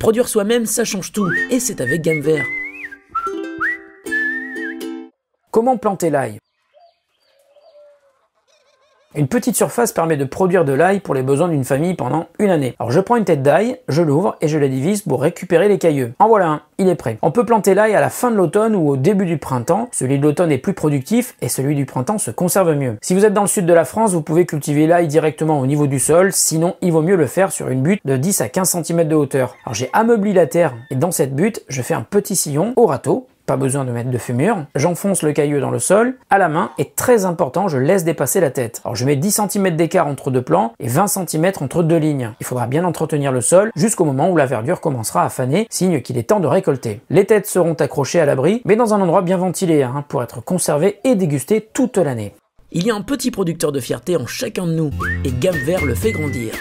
Produire soi-même, ça change tout. Et c'est avec Game Comment planter l'ail une petite surface permet de produire de l'ail pour les besoins d'une famille pendant une année. Alors je prends une tête d'ail, je l'ouvre et je la divise pour récupérer les cailleux. En voilà un, il est prêt. On peut planter l'ail à la fin de l'automne ou au début du printemps. Celui de l'automne est plus productif et celui du printemps se conserve mieux. Si vous êtes dans le sud de la France, vous pouvez cultiver l'ail directement au niveau du sol, sinon il vaut mieux le faire sur une butte de 10 à 15 cm de hauteur. Alors j'ai ameubli la terre et dans cette butte, je fais un petit sillon au râteau pas besoin de mettre de fumure. J'enfonce le caillou dans le sol, à la main, et très important, je laisse dépasser la tête. Alors je mets 10 cm d'écart entre deux plans et 20 cm entre deux lignes. Il faudra bien entretenir le sol jusqu'au moment où la verdure commencera à faner, signe qu'il est temps de récolter. Les têtes seront accrochées à l'abri, mais dans un endroit bien ventilé, hein, pour être conservées et dégustées toute l'année. Il y a un petit producteur de fierté en chacun de nous, et Gamme Vert le fait grandir.